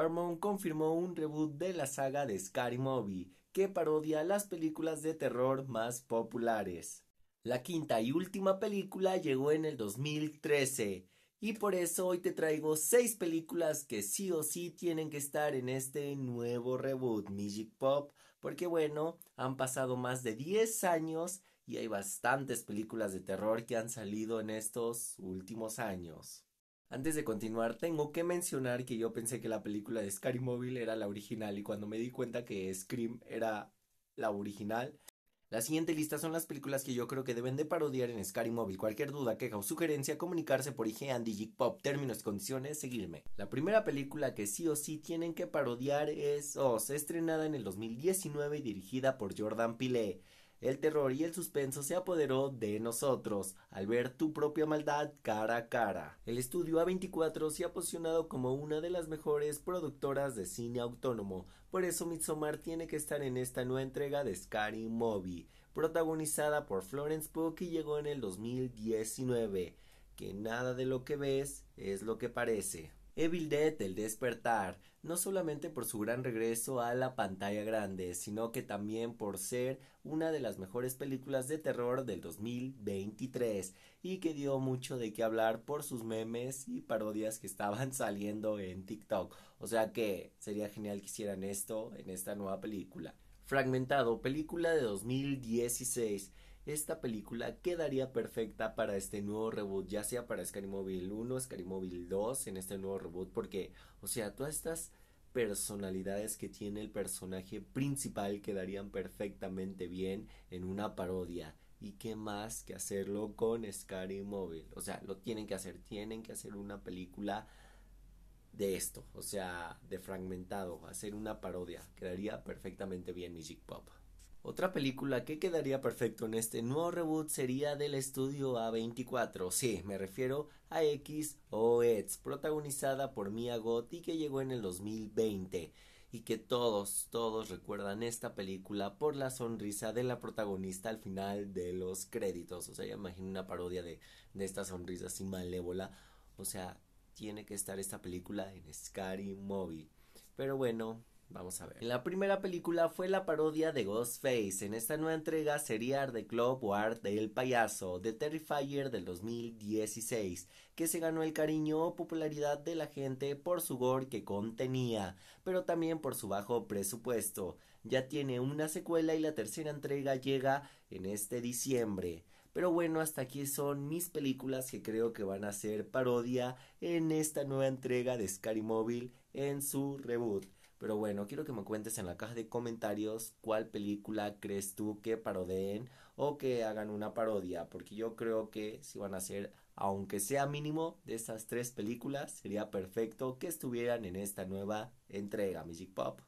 Paramount confirmó un reboot de la saga de Scary Movie, que parodia las películas de terror más populares. La quinta y última película llegó en el 2013, y por eso hoy te traigo seis películas que sí o sí tienen que estar en este nuevo reboot Magic Pop, porque bueno, han pasado más de 10 años y hay bastantes películas de terror que han salido en estos últimos años. Antes de continuar, tengo que mencionar que yo pensé que la película de Scary Mobile era la original y cuando me di cuenta que Scream era la original. La siguiente lista son las películas que yo creo que deben de parodiar en Scary Mobile. Cualquier duda, queja o sugerencia, comunicarse por IG Andy Pop, términos, condiciones, seguirme. La primera película que sí o sí tienen que parodiar es Oz, oh, estrenada en el 2019 y dirigida por Jordan Pile. El terror y el suspenso se apoderó de nosotros al ver tu propia maldad cara a cara. El estudio A24 se ha posicionado como una de las mejores productoras de cine autónomo, por eso Midsommar tiene que estar en esta nueva entrega de Scary Movie, protagonizada por Florence Pugh y llegó en el 2019, que nada de lo que ves es lo que parece. Evil Dead, el despertar, no solamente por su gran regreso a la pantalla grande, sino que también por ser una de las mejores películas de terror del 2023 y que dio mucho de qué hablar por sus memes y parodias que estaban saliendo en TikTok. O sea que sería genial que hicieran esto en esta nueva película. Fragmentado, película de 2016 esta película quedaría perfecta para este nuevo reboot, ya sea para Scary Mobile 1, Scary Mobile 2, en este nuevo reboot, porque, o sea, todas estas personalidades que tiene el personaje principal quedarían perfectamente bien en una parodia. ¿Y qué más que hacerlo con Scary Mobile? O sea, lo tienen que hacer, tienen que hacer una película de esto, o sea, de fragmentado, hacer una parodia. Quedaría perfectamente bien Music Pop. Otra película que quedaría perfecto en este nuevo reboot sería del estudio A24, sí, me refiero a X o X, e protagonizada por Mia Gotti que llegó en el 2020 y que todos, todos recuerdan esta película por la sonrisa de la protagonista al final de los créditos, o sea, ya imagino una parodia de, de esta sonrisa así malévola, o sea, tiene que estar esta película en Scary Movie, pero bueno, Vamos a ver. la primera película fue la parodia de Ghostface. En esta nueva entrega sería Art de Club War del Payaso de Terrifier del 2016, que se ganó el cariño o popularidad de la gente por su gore que contenía, pero también por su bajo presupuesto. Ya tiene una secuela y la tercera entrega llega en este diciembre. Pero bueno, hasta aquí son mis películas que creo que van a ser parodia en esta nueva entrega de Scary Mobile en su reboot. Pero bueno, quiero que me cuentes en la caja de comentarios cuál película crees tú que parodeen o que hagan una parodia, porque yo creo que si van a hacer, aunque sea mínimo, de esas tres películas, sería perfecto que estuvieran en esta nueva entrega Music Pop.